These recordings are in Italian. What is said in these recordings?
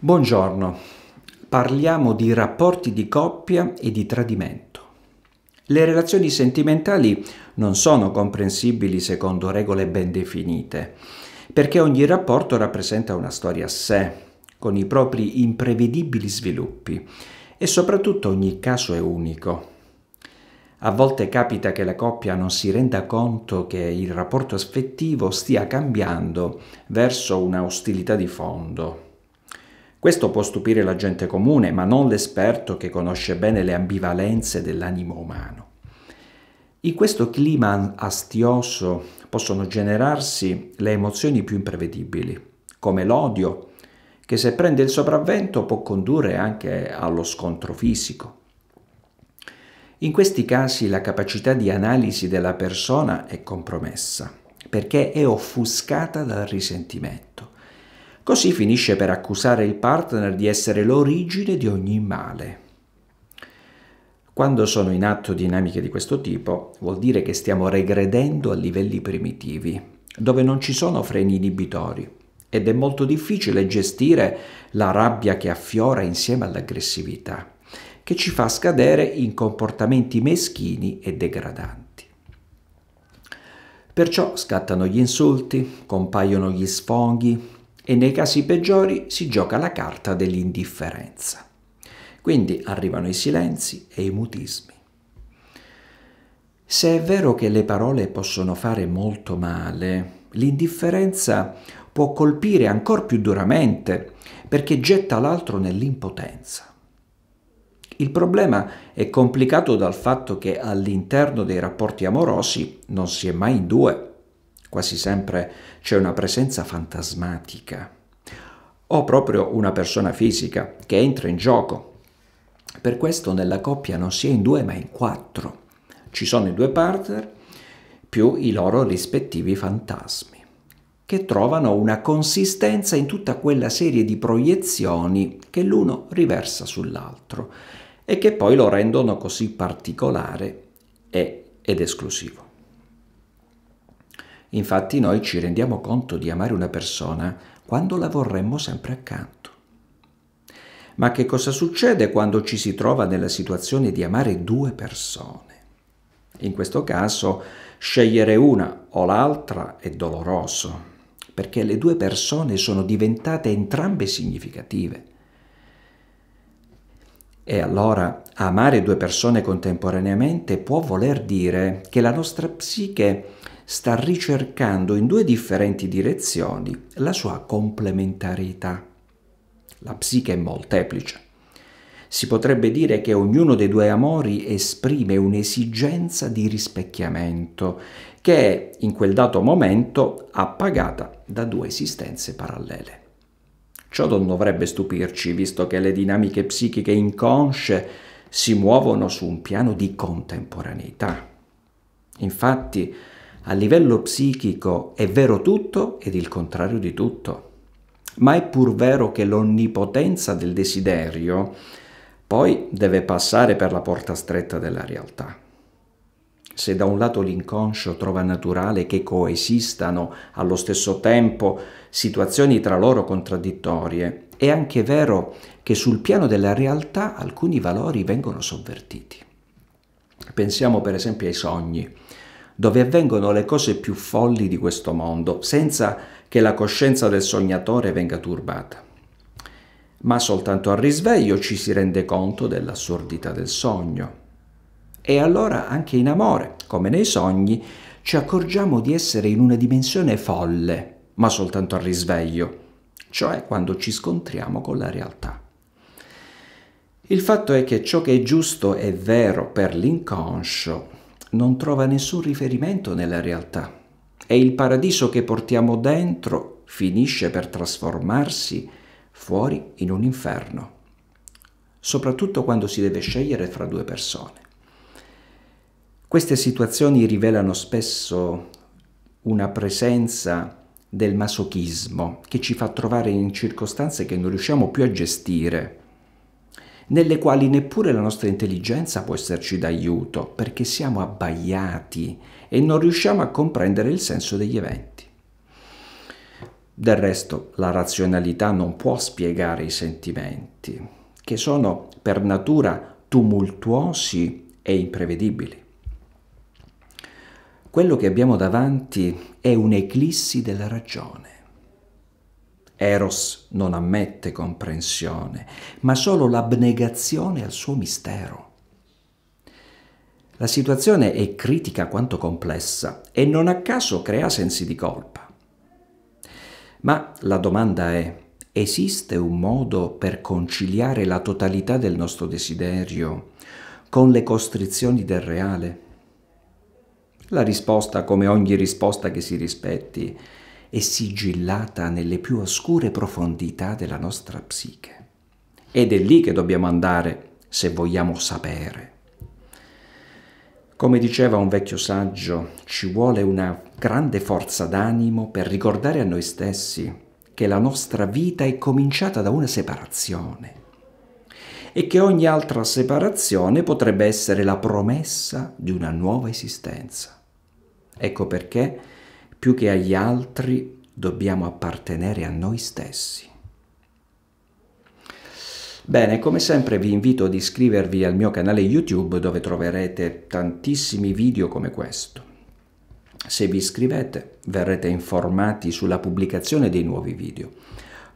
Buongiorno, parliamo di rapporti di coppia e di tradimento. Le relazioni sentimentali non sono comprensibili secondo regole ben definite, perché ogni rapporto rappresenta una storia a sé, con i propri imprevedibili sviluppi e soprattutto ogni caso è unico. A volte capita che la coppia non si renda conto che il rapporto affettivo stia cambiando verso una ostilità di fondo questo può stupire la gente comune, ma non l'esperto che conosce bene le ambivalenze dell'animo umano. In questo clima astioso possono generarsi le emozioni più imprevedibili, come l'odio, che se prende il sopravvento può condurre anche allo scontro fisico. In questi casi la capacità di analisi della persona è compromessa, perché è offuscata dal risentimento. Così finisce per accusare il partner di essere l'origine di ogni male. Quando sono in atto dinamiche di questo tipo, vuol dire che stiamo regredendo a livelli primitivi, dove non ci sono freni inibitori ed è molto difficile gestire la rabbia che affiora insieme all'aggressività, che ci fa scadere in comportamenti meschini e degradanti. Perciò scattano gli insulti, compaiono gli sfonghi, e nei casi peggiori si gioca la carta dell'indifferenza. Quindi arrivano i silenzi e i mutismi. Se è vero che le parole possono fare molto male, l'indifferenza può colpire ancora più duramente perché getta l'altro nell'impotenza. Il problema è complicato dal fatto che all'interno dei rapporti amorosi non si è mai in due Quasi sempre c'è una presenza fantasmatica o proprio una persona fisica che entra in gioco. Per questo nella coppia non si è in due ma in quattro. Ci sono i due partner più i loro rispettivi fantasmi che trovano una consistenza in tutta quella serie di proiezioni che l'uno riversa sull'altro e che poi lo rendono così particolare ed esclusivo. Infatti noi ci rendiamo conto di amare una persona quando la vorremmo sempre accanto. Ma che cosa succede quando ci si trova nella situazione di amare due persone? In questo caso scegliere una o l'altra è doloroso, perché le due persone sono diventate entrambe significative. E allora amare due persone contemporaneamente può voler dire che la nostra psiche sta ricercando in due differenti direzioni la sua complementarietà. La psiche è molteplice. Si potrebbe dire che ognuno dei due amori esprime un'esigenza di rispecchiamento che è in quel dato momento appagata da due esistenze parallele. Ciò non dovrebbe stupirci, visto che le dinamiche psichiche inconsce si muovono su un piano di contemporaneità. Infatti, a livello psichico è vero tutto ed il contrario di tutto. Ma è pur vero che l'onnipotenza del desiderio poi deve passare per la porta stretta della realtà. Se da un lato l'inconscio trova naturale che coesistano allo stesso tempo situazioni tra loro contraddittorie, è anche vero che sul piano della realtà alcuni valori vengono sovvertiti. Pensiamo per esempio ai sogni dove avvengono le cose più folli di questo mondo, senza che la coscienza del sognatore venga turbata. Ma soltanto al risveglio ci si rende conto dell'assurdità del sogno. E allora anche in amore, come nei sogni, ci accorgiamo di essere in una dimensione folle, ma soltanto al risveglio, cioè quando ci scontriamo con la realtà. Il fatto è che ciò che è giusto e vero per l'inconscio non trova nessun riferimento nella realtà e il paradiso che portiamo dentro finisce per trasformarsi fuori in un inferno, soprattutto quando si deve scegliere fra due persone. Queste situazioni rivelano spesso una presenza del masochismo che ci fa trovare in circostanze che non riusciamo più a gestire nelle quali neppure la nostra intelligenza può esserci d'aiuto, perché siamo abbaiati e non riusciamo a comprendere il senso degli eventi. Del resto, la razionalità non può spiegare i sentimenti, che sono per natura tumultuosi e imprevedibili. Quello che abbiamo davanti è un'eclissi della ragione Eros non ammette comprensione, ma solo l'abnegazione al suo mistero. La situazione è critica quanto complessa e non a caso crea sensi di colpa. Ma la domanda è, esiste un modo per conciliare la totalità del nostro desiderio con le costrizioni del reale? La risposta, come ogni risposta che si rispetti, è sigillata nelle più oscure profondità della nostra psiche. Ed è lì che dobbiamo andare se vogliamo sapere. Come diceva un vecchio saggio, ci vuole una grande forza d'animo per ricordare a noi stessi che la nostra vita è cominciata da una separazione e che ogni altra separazione potrebbe essere la promessa di una nuova esistenza. Ecco perché più che agli altri dobbiamo appartenere a noi stessi. Bene, come sempre vi invito ad iscrivervi al mio canale YouTube dove troverete tantissimi video come questo. Se vi iscrivete verrete informati sulla pubblicazione dei nuovi video.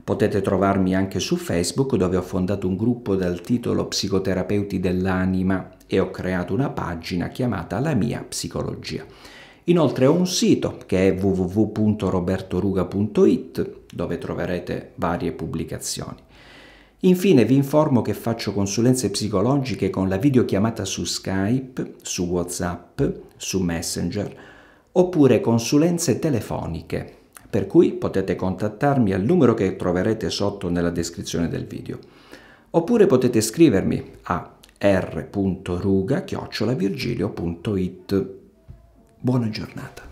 Potete trovarmi anche su Facebook dove ho fondato un gruppo dal titolo Psicoterapeuti dell'anima e ho creato una pagina chiamata La mia psicologia. Inoltre ho un sito che è www.robertoruga.it dove troverete varie pubblicazioni. Infine vi informo che faccio consulenze psicologiche con la videochiamata su Skype, su WhatsApp, su Messenger oppure consulenze telefoniche, per cui potete contattarmi al numero che troverete sotto nella descrizione del video. Oppure potete scrivermi a rruga r.ruga.virgilio.it. Buona giornata.